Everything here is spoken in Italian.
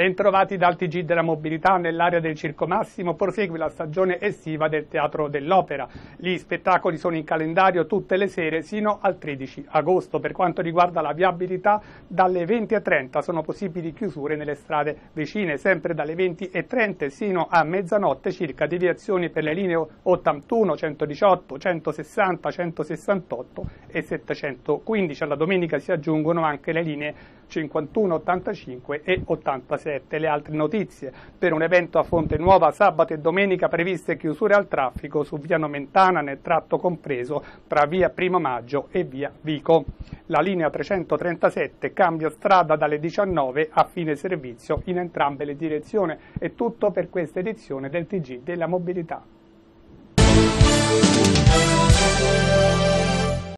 Bentrovati dal TG della mobilità nell'area del Circo Massimo, prosegue la stagione estiva del Teatro dell'Opera. Gli spettacoli sono in calendario tutte le sere sino al 13 agosto. Per quanto riguarda la viabilità, dalle 20.30 sono possibili chiusure nelle strade vicine, sempre dalle 20.30 sino a mezzanotte circa deviazioni per le linee 81, 118, 160, 168 e 715. Alla domenica si aggiungono anche le linee 51, 85 e 87. Le altre notizie per un evento a Fonte Nuova sabato e domenica previste chiusure al traffico su via Nomentana nel tratto compreso tra via Primo Maggio e via Vico. La linea 337 cambia strada dalle 19 a fine servizio in entrambe le direzioni. È tutto per questa edizione del TG della mobilità.